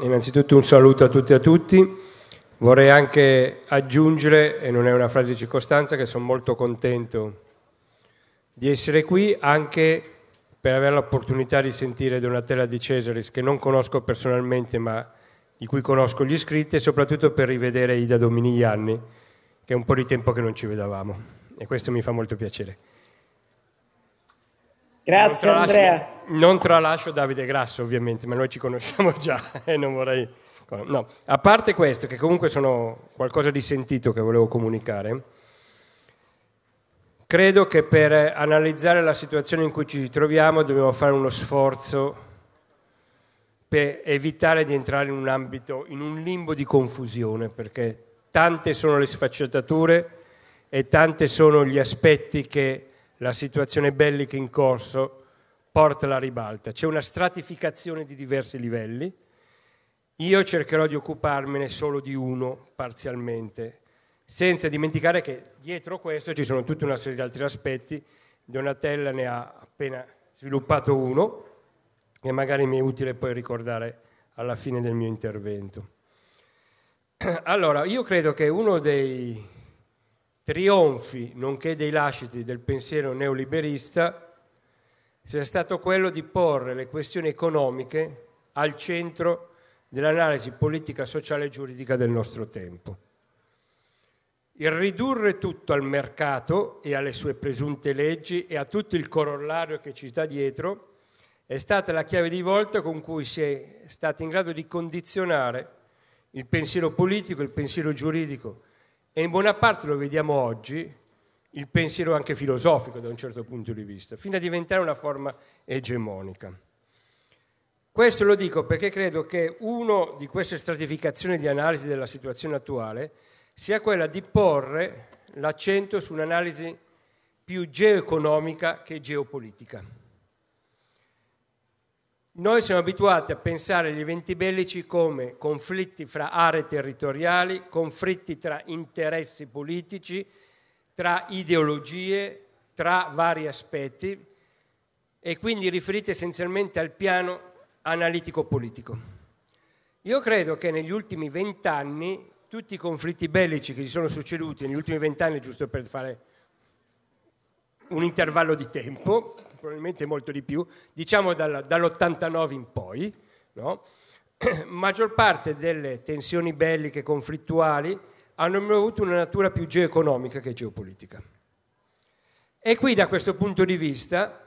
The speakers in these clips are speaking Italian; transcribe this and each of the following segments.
innanzitutto un saluto a tutti e a tutti. Vorrei anche aggiungere, e non è una frase di circostanza, che sono molto contento di essere qui anche per avere l'opportunità di sentire Donatella Di Cesaris, che non conosco personalmente ma di cui conosco gli iscritti, e soprattutto per rivedere Ida Dominigliani, che è un po' di tempo che non ci vedevamo. E questo mi fa molto piacere. Grazie non Andrea. Non tralascio Davide Grasso ovviamente, ma noi ci conosciamo già e non vorrei... No, a parte questo, che comunque sono qualcosa di sentito che volevo comunicare, credo che per analizzare la situazione in cui ci troviamo dobbiamo fare uno sforzo per evitare di entrare in un ambito, in un limbo di confusione, perché tante sono le sfaccettature e tante sono gli aspetti che la situazione bellica in corso porta alla ribalta. C'è una stratificazione di diversi livelli. Io cercherò di occuparmene solo di uno parzialmente, senza dimenticare che dietro questo ci sono tutta una serie di altri aspetti. Donatella ne ha appena sviluppato uno e magari mi è utile poi ricordare alla fine del mio intervento. Allora, io credo che uno dei trionfi, nonché dei lasciti del pensiero neoliberista, sia stato quello di porre le questioni economiche al centro dell'analisi politica, sociale e giuridica del nostro tempo. Il ridurre tutto al mercato e alle sue presunte leggi e a tutto il corollario che ci sta dietro è stata la chiave di volta con cui si è stati in grado di condizionare il pensiero politico, il pensiero giuridico, e in buona parte lo vediamo oggi, il pensiero anche filosofico da un certo punto di vista, fino a diventare una forma egemonica. Questo lo dico perché credo che una di queste stratificazioni di analisi della situazione attuale sia quella di porre l'accento su un'analisi più geoeconomica che geopolitica. Noi siamo abituati a pensare agli eventi bellici come conflitti fra aree territoriali, conflitti tra interessi politici, tra ideologie, tra vari aspetti e quindi riferiti essenzialmente al piano analitico-politico. Io credo che negli ultimi vent'anni tutti i conflitti bellici che si sono succeduti negli ultimi vent'anni, giusto per fare un intervallo di tempo, probabilmente molto di più, diciamo dal, dall'89 in poi, no? maggior parte delle tensioni belliche conflittuali hanno avuto una natura più geoeconomica che geopolitica. E qui da questo punto di vista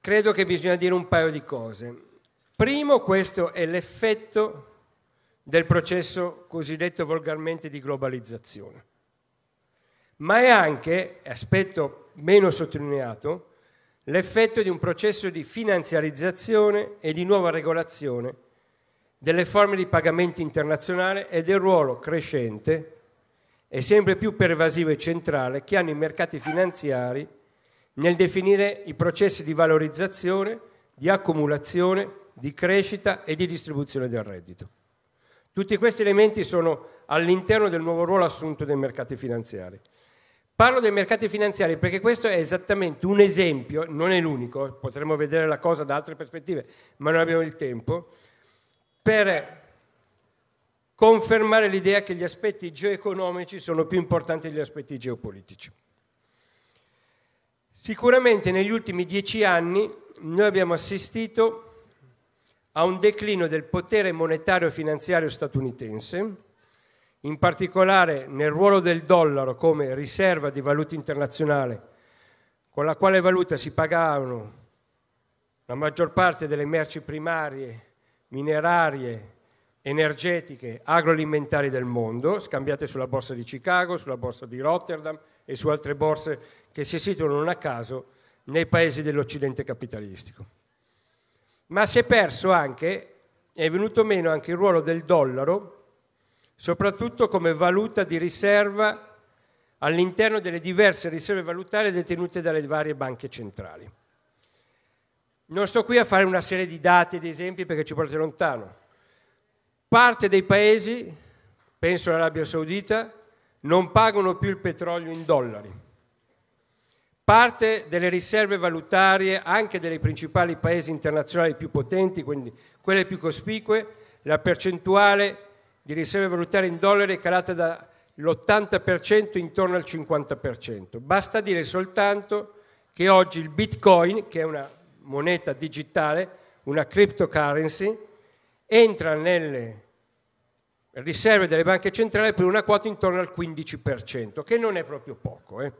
credo che bisogna dire un paio di cose. Primo, questo è l'effetto del processo cosiddetto volgarmente di globalizzazione, ma è anche, aspetto meno sottolineato, l'effetto di un processo di finanziarizzazione e di nuova regolazione delle forme di pagamento internazionale e del ruolo crescente e sempre più pervasivo e centrale che hanno i mercati finanziari nel definire i processi di valorizzazione, di accumulazione, di crescita e di distribuzione del reddito. Tutti questi elementi sono all'interno del nuovo ruolo assunto dai mercati finanziari. Parlo dei mercati finanziari perché questo è esattamente un esempio, non è l'unico, potremmo vedere la cosa da altre prospettive, ma non abbiamo il tempo, per confermare l'idea che gli aspetti geoeconomici sono più importanti degli aspetti geopolitici. Sicuramente negli ultimi dieci anni noi abbiamo assistito a un declino del potere monetario e finanziario statunitense, in particolare nel ruolo del dollaro come riserva di valuta internazionale, con la quale valuta si pagavano la maggior parte delle merci primarie, minerarie, energetiche, agroalimentari del mondo, scambiate sulla borsa di Chicago, sulla borsa di Rotterdam e su altre borse che si situano non a caso nei paesi dell'Occidente capitalistico. Ma si è perso anche, è venuto meno anche il ruolo del dollaro soprattutto come valuta di riserva all'interno delle diverse riserve valutarie detenute dalle varie banche centrali. Non sto qui a fare una serie di dati e di esempi perché ci portate lontano. Parte dei paesi, penso all'Arabia Saudita, non pagano più il petrolio in dollari. Parte delle riserve valutarie anche dei principali paesi internazionali più potenti, quindi quelle più cospicue, la percentuale di riserve valutarie in dollari è calata dall'80% intorno al 50%. Basta dire soltanto che oggi il bitcoin, che è una moneta digitale, una cryptocurrency, entra nelle riserve delle banche centrali per una quota intorno al 15%, che non è proprio poco. Eh?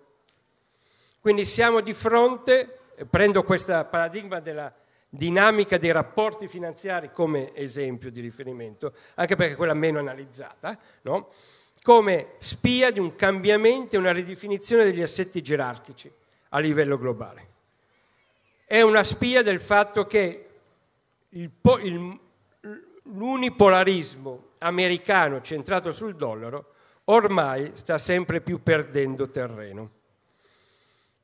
Quindi siamo di fronte, prendo questo paradigma della dinamica dei rapporti finanziari come esempio di riferimento, anche perché è quella meno analizzata, no? come spia di un cambiamento e una ridefinizione degli assetti gerarchici a livello globale. È una spia del fatto che il, il, l'unipolarismo americano centrato sul dollaro ormai sta sempre più perdendo terreno.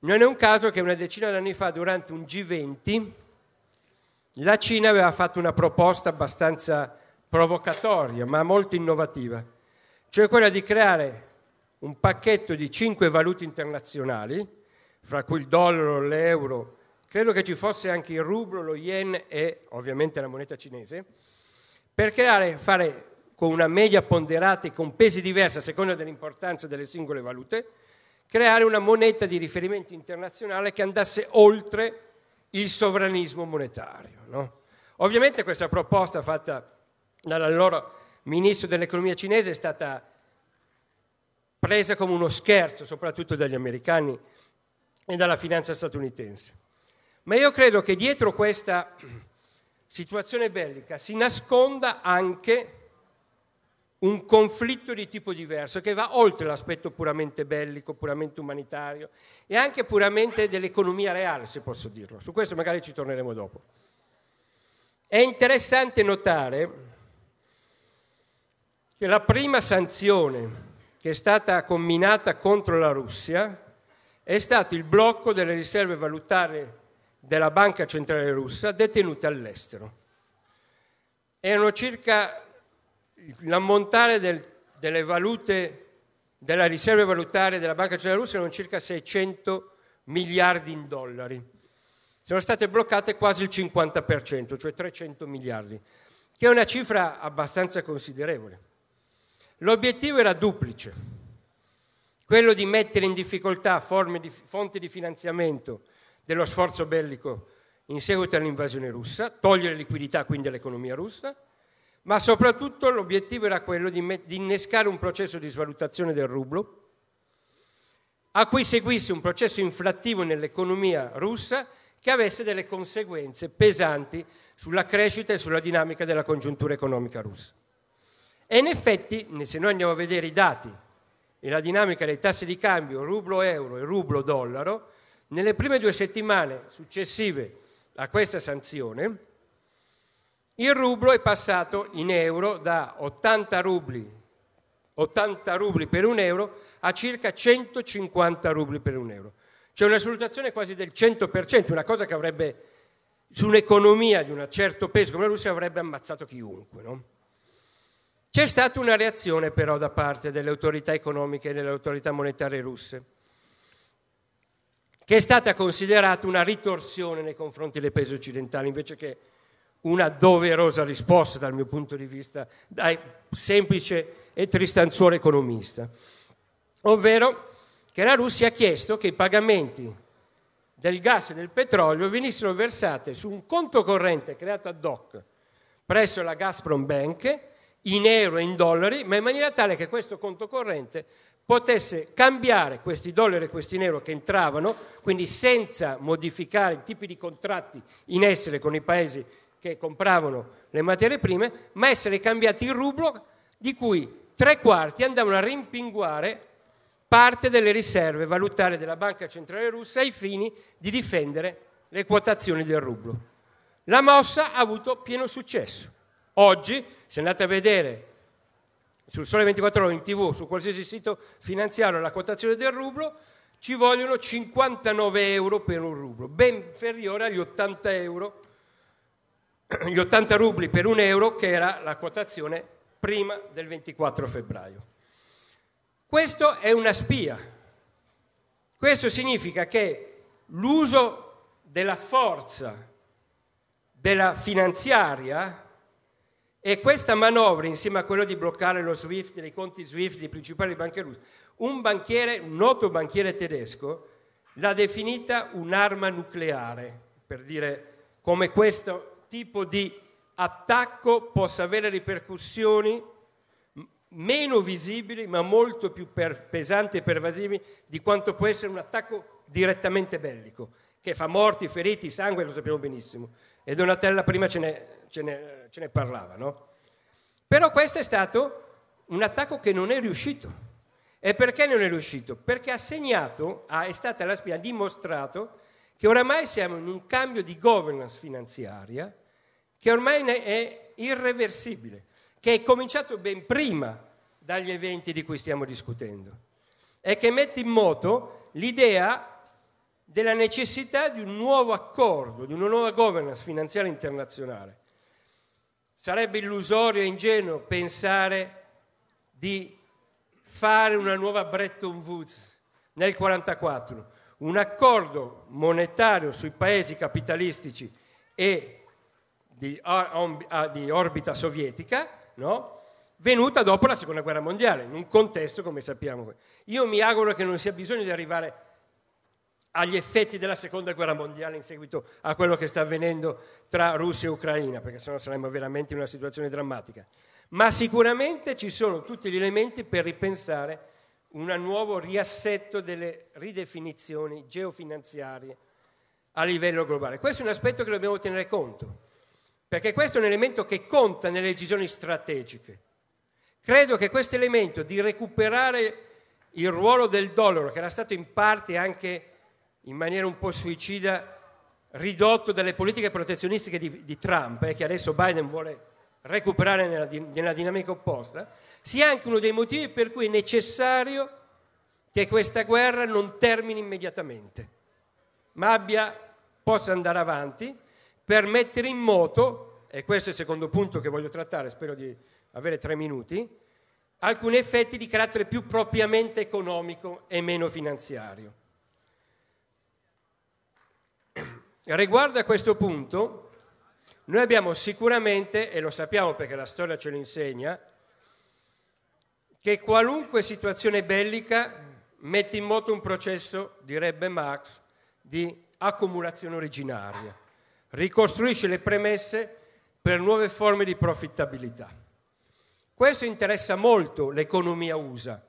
Non è un caso che una decina d'anni fa, durante un G20, la Cina aveva fatto una proposta abbastanza provocatoria, ma molto innovativa, cioè quella di creare un pacchetto di cinque valute internazionali, fra cui il dollaro, l'euro, credo che ci fosse anche il rublo, lo yen e ovviamente la moneta cinese, per creare, fare con una media ponderata e con pesi diversi a seconda dell'importanza delle singole valute, creare una moneta di riferimento internazionale che andasse oltre il sovranismo monetario. No? Ovviamente questa proposta fatta dall'allora ministro dell'economia cinese è stata presa come uno scherzo, soprattutto dagli americani e dalla finanza statunitense. Ma io credo che dietro questa situazione bellica si nasconda anche un conflitto di tipo diverso che va oltre l'aspetto puramente bellico, puramente umanitario e anche puramente dell'economia reale, se posso dirlo. Su questo magari ci torneremo dopo. È interessante notare che la prima sanzione che è stata combinata contro la Russia è stato il blocco delle riserve valutarie della Banca Centrale Russa detenute all'estero. Erano circa l'ammontare del, delle valute, della riserva valutaria della Banca Centrale Russa erano circa 600 miliardi in dollari. Sono state bloccate quasi il 50%, cioè 300 miliardi, che è una cifra abbastanza considerevole. L'obiettivo era duplice, quello di mettere in difficoltà di, fonti di finanziamento dello sforzo bellico in seguito all'invasione russa, togliere liquidità quindi all'economia russa, ma soprattutto l'obiettivo era quello di, innescare un processo di svalutazione del rublo, a cui seguisse un processo inflattivo nell'economia russa che avesse delle conseguenze pesanti sulla crescita e sulla dinamica della congiuntura economica russa. E in effetti, se noi andiamo a vedere i dati e la dinamica dei tassi di cambio rublo-euro e rublo-dollaro, nelle prime due settimane successive a questa sanzione, il rublo è passato in euro da 80 rubli, 80 rubli per un euro a circa 150 rubli per un euro. C'è una svalutazione quasi del 100%, una cosa che avrebbe, su un'economia di un certo peso come la Russia, avrebbe ammazzato chiunque. No? C'è stata una reazione però da parte delle autorità economiche e delle autorità monetarie russe, che è stata considerata una ritorsione nei confronti dei paesi occidentali, invece che una doverosa risposta dal mio punto di vista, da semplice e tristanzuolo economista, ovvero che la Russia ha chiesto che i pagamenti del gas e del petrolio venissero versati su un conto corrente creato ad hoc presso la Gazprom Bank in euro e in dollari, ma in maniera tale che questo conto corrente potesse cambiare questi dollari e questi euro che entravano, quindi senza modificare i tipi di contratti in essere con i paesi che compravano le materie prime, ma essere cambiati il rublo di cui tre quarti andavano a rimpinguare parte delle riserve valutarie della Banca Centrale Russa ai fini di difendere le quotazioni del rublo. La mossa ha avuto pieno successo. Oggi, se andate a vedere sul Sole 24 Ore in TV, su qualsiasi sito finanziario, la quotazione del rublo, ci vogliono 59 euro per un rublo, ben inferiore agli 80 euro gli 80 rubli per un euro che era la quotazione prima del 24 febbraio. Questo è una spia. Questo significa che l'uso della forza della finanziaria e questa manovra, insieme a quello di bloccare lo SWIFT, dei conti SWIFT dei principali banchi russi, un banchiere, un noto banchiere tedesco, l'ha definita un'arma nucleare, per dire come questo tipo di attacco possa avere ripercussioni meno visibili ma molto più per pesanti e pervasivi di quanto può essere un attacco direttamente bellico, che fa morti, feriti, sangue, lo sappiamo benissimo. E Donatella prima ce ne, ce ne, ce ne parlava, no? Però questo è stato un attacco che non è riuscito. E perché non è riuscito? Perché ha segnato, è stata la spia, ha dimostrato che oramai siamo in un cambio di governance finanziaria che ormai è irreversibile, che è cominciato ben prima dagli eventi di cui stiamo discutendo e che mette in moto l'idea della necessità di un nuovo accordo, di una nuova governance finanziaria internazionale. Sarebbe illusorio e ingenuo pensare di fare una nuova Bretton Woods nel 1944 un accordo monetario sui paesi capitalistici e di, ah, di orbita sovietica, no? venuta dopo la seconda guerra mondiale, in un contesto come sappiamo. Io mi auguro che non sia bisogno di arrivare agli effetti della seconda guerra mondiale in seguito a quello che sta avvenendo tra Russia e Ucraina, perché sennò saremmo veramente in una situazione drammatica. Ma sicuramente ci sono tutti gli elementi per ripensare un nuovo riassetto delle ridefinizioni geofinanziarie a livello globale. Questo è un aspetto che dobbiamo tenere conto, perché questo è un elemento che conta nelle decisioni strategiche. Credo che questo elemento di recuperare il ruolo del dollaro, che era stato in parte anche in maniera un po' suicida ridotto dalle politiche protezionistiche di, di Trump, eh, che adesso Biden vuole recuperare nella, nella dinamica opposta, sia anche uno dei motivi per cui è necessario che questa guerra non termini immediatamente, ma abbia, possa andare avanti per mettere in moto, e questo è il secondo punto che voglio trattare, spero di avere tre minuti, alcuni effetti di carattere più propriamente economico e meno finanziario. Riguardo a questo punto, noi abbiamo sicuramente, e lo sappiamo perché la storia ce lo insegna, che qualunque situazione bellica mette in moto un processo, direbbe Marx, di accumulazione originaria, ricostruisce le premesse per nuove forme di profittabilità. Questo interessa molto l'economia USA,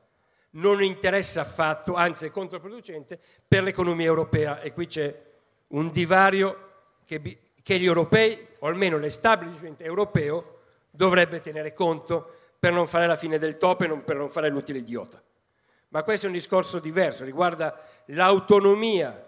non interessa affatto, anzi è controproducente, per l'economia europea e qui c'è un divario che, che gli europei o almeno l'establishment europeo, dovrebbe tenere conto per non fare la fine del top e non, per non fare l'utile idiota. Ma questo è un discorso diverso, riguarda l'autonomia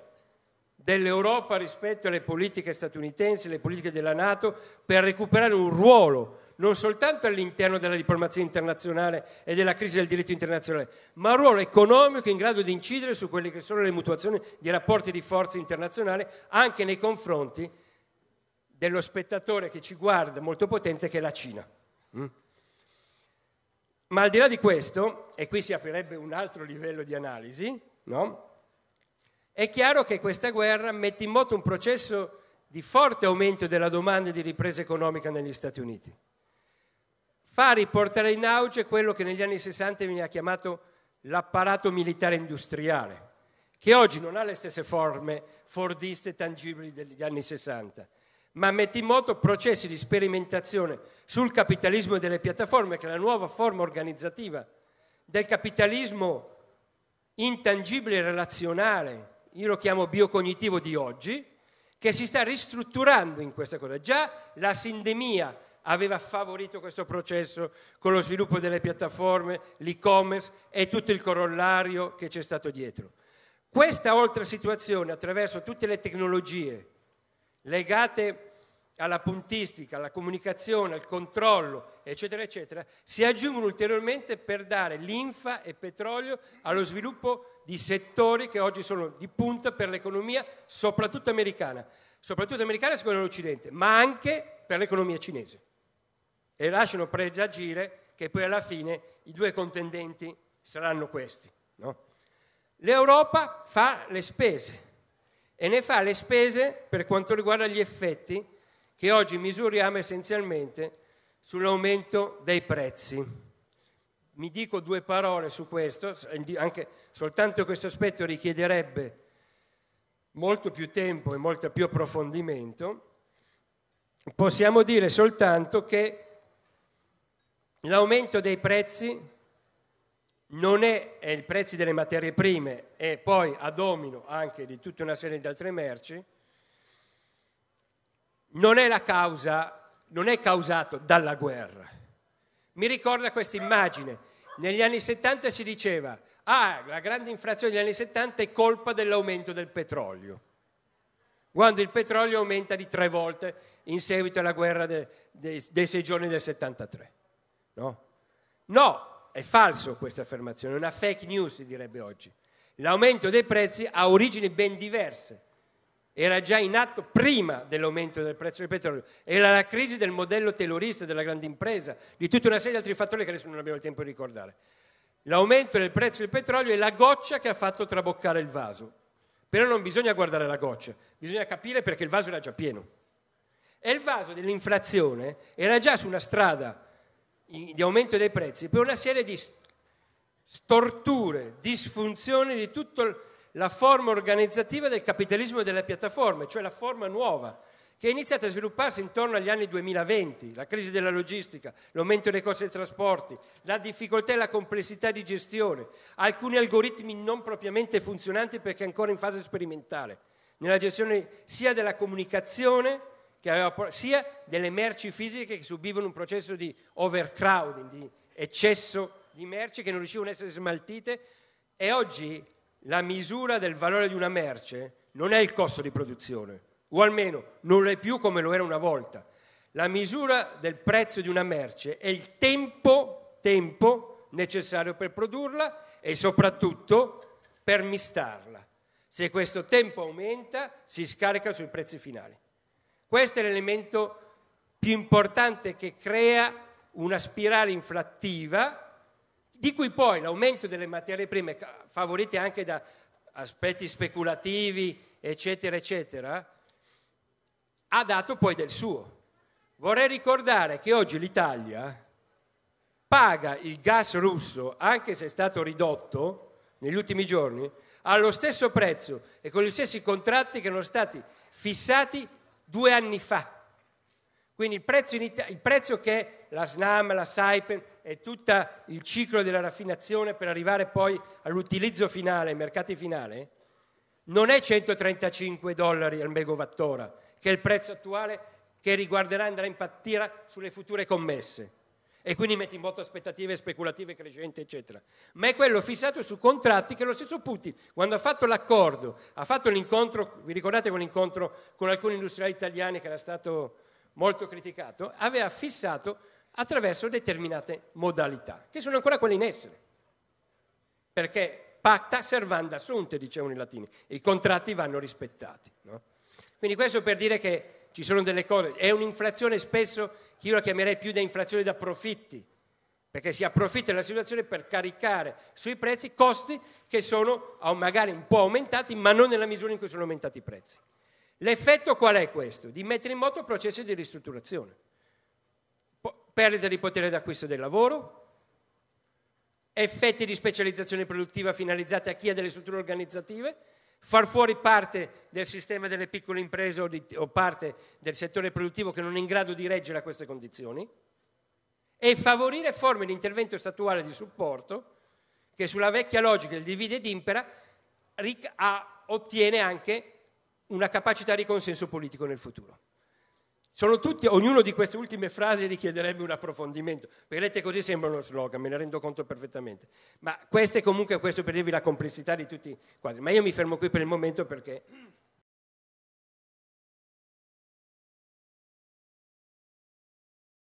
dell'Europa rispetto alle politiche statunitensi, alle politiche della Nato, per recuperare un ruolo non soltanto all'interno della diplomazia internazionale e della crisi del diritto internazionale, ma un ruolo economico in grado di incidere su quelle che sono le mutuazioni di rapporti di forza internazionale anche nei confronti dello spettatore che ci guarda molto potente che è la Cina. Mm? Ma al di là di questo, e qui si aprirebbe un altro livello di analisi, no? è chiaro che questa guerra mette in moto un processo di forte aumento della domanda di ripresa economica negli Stati Uniti. Fa riportare in auge quello che negli anni 60 veniva chiamato l'apparato militare industriale, che oggi non ha le stesse forme fordiste tangibili degli anni 60, ma mette in moto processi di sperimentazione sul capitalismo e delle piattaforme, che è la nuova forma organizzativa del capitalismo intangibile e relazionale, io lo chiamo biocognitivo di oggi, che si sta ristrutturando in questa cosa. Già la sindemia aveva favorito questo processo con lo sviluppo delle piattaforme, l'e-commerce e tutto il corollario che c'è stato dietro. Questa oltre situazione attraverso tutte le tecnologie, legate alla puntistica, alla comunicazione, al controllo, eccetera, eccetera, si aggiungono ulteriormente per dare linfa e petrolio allo sviluppo di settori che oggi sono di punta per l'economia, soprattutto americana, soprattutto americana secondo l'Occidente, ma anche per l'economia cinese. E lasciano presagire che poi alla fine i due contendenti saranno questi. No? L'Europa fa le spese e ne fa le spese per quanto riguarda gli effetti che oggi misuriamo essenzialmente sull'aumento dei prezzi. Mi dico due parole su questo, anche soltanto questo aspetto richiederebbe molto più tempo e molto più approfondimento. Possiamo dire soltanto che l'aumento dei prezzi non è, è il prezzo delle materie prime e poi a domino anche di tutta una serie di altre merci, non è la causa, non è causato dalla guerra. Mi ricorda questa immagine. Negli anni 70 si diceva, ah, la grande inflazione degli anni 70 è colpa dell'aumento del petrolio. Quando il petrolio aumenta di tre volte in seguito alla guerra de, de, dei sei giorni del 73. No? No, è falso questa affermazione, è una fake news si direbbe oggi. L'aumento dei prezzi ha origini ben diverse. Era già in atto prima dell'aumento del prezzo del petrolio. Era la crisi del modello terrorista, della grande impresa, di tutta una serie di altri fattori che adesso non abbiamo il tempo di ricordare. L'aumento del prezzo del petrolio è la goccia che ha fatto traboccare il vaso. Però non bisogna guardare la goccia, bisogna capire perché il vaso era già pieno. E il vaso dell'inflazione era già su una strada di aumento dei prezzi per una serie di storture, disfunzioni di tutta la forma organizzativa del capitalismo e delle piattaforme, cioè la forma nuova che è iniziata a svilupparsi intorno agli anni 2020, la crisi della logistica, l'aumento dei costi dei trasporti, la difficoltà e la complessità di gestione, alcuni algoritmi non propriamente funzionanti perché ancora in fase sperimentale, nella gestione sia della comunicazione che aveva sia delle merci fisiche che subivano un processo di overcrowding, di eccesso di merci che non riuscivano a essere smaltite e oggi la misura del valore di una merce non è il costo di produzione, o almeno non è più come lo era una volta. La misura del prezzo di una merce è il tempo, tempo necessario per produrla e soprattutto per mistarla. Se questo tempo aumenta si scarica sui prezzi finali. Questo è l'elemento più importante che crea una spirale inflattiva di cui poi l'aumento delle materie prime, favorite anche da aspetti speculativi, eccetera, eccetera, ha dato poi del suo. Vorrei ricordare che oggi l'Italia paga il gas russo, anche se è stato ridotto negli ultimi giorni, allo stesso prezzo e con gli stessi contratti che erano stati fissati due anni fa. Quindi il prezzo, Ita- il prezzo che la SNAM, la Saipem e tutto il ciclo della raffinazione per arrivare poi all'utilizzo finale, ai mercati finali, non è 135 dollari al megawattora, che è il prezzo attuale che riguarderà andrà in impattire sulle future commesse e quindi mette in moto aspettative speculative crescenti, eccetera. Ma è quello fissato su contratti che lo stesso Putin, quando ha fatto l'accordo, ha fatto l'incontro, vi ricordate quell'incontro con alcuni industriali italiani che era stato molto criticato, aveva fissato attraverso determinate modalità, che sono ancora quelle in essere. Perché pacta servanda sunt, dicevano i latini, i contratti vanno rispettati. No? Quindi questo per dire che ci sono delle cose, è un'inflazione spesso che io la chiamerei più da inflazione da profitti, perché si approfitta della situazione per caricare sui prezzi costi che sono magari un po' aumentati, ma non nella misura in cui sono aumentati i prezzi. L'effetto qual è questo? Di mettere in moto processi di ristrutturazione, perdita di potere d'acquisto del lavoro, effetti di specializzazione produttiva finalizzati a chi ha delle strutture organizzative, far fuori parte del sistema delle piccole imprese o, di, o, parte del settore produttivo che non è in grado di reggere a queste condizioni e favorire forme di intervento statuale di supporto che sulla vecchia logica del divide ed impera ottiene anche una capacità di consenso politico nel futuro. Sono tutti, ognuno di queste ultime frasi richiederebbe un approfondimento, perché lette così sembra uno slogan, me ne rendo conto perfettamente, ma queste comunque, questo per dirvi la complessità di tutti i quadri. Ma io mi fermo qui per il momento perché